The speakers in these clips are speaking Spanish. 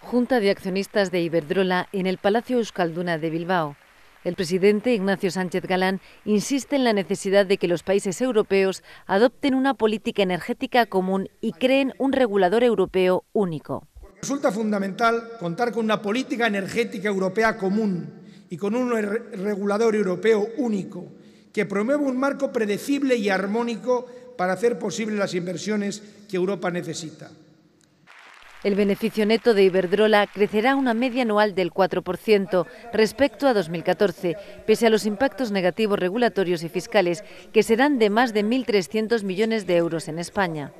Junta de Accionistas de Iberdrola en el Palacio Euskalduna de Bilbao. El presidente Ignacio Sánchez Galán insiste en la necesidad de que los países europeos adopten una política energética común y creen un regulador europeo único. Resulta fundamental contar con una política energética europea común y con un regulador europeo único que promueva un marco predecible y armónico para hacer posibles las inversiones que Europa necesita. El beneficio neto de Iberdrola crecerá una media anual del 4% respecto a 2014, pese a los impactos negativos regulatorios y fiscales que serán de más de 1.300 millones de euros en España.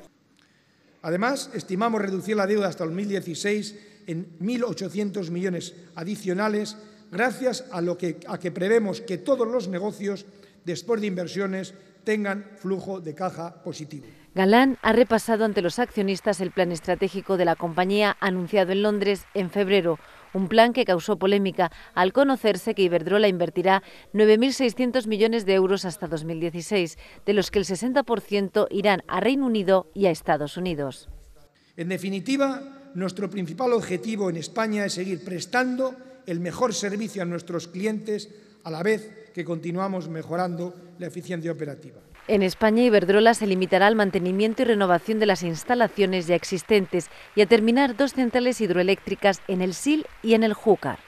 Además, estimamos reducir la deuda hasta 2016 en 1.800 millones adicionales gracias a, lo que, a que prevemos que todos los negocios después de inversiones tengan flujo de caja positivo. Galán ha repasado ante los accionistas el plan estratégico de la compañía anunciado en Londres en febrero, un plan que causó polémica al conocerse que Iberdrola invertirá 9.600 millones de euros hasta 2016, de los que el 60% irán a Reino Unido y a Estados Unidos. En definitiva, nuestro principal objetivo en España es seguir prestando el mejor servicio a nuestros clientes a la vez que continuamos mejorando la eficiencia operativa. En España, Iberdrola se limitará al mantenimiento y renovación de las instalaciones ya existentes y a terminar dos centrales hidroeléctricas en el SIL y en el Júcar.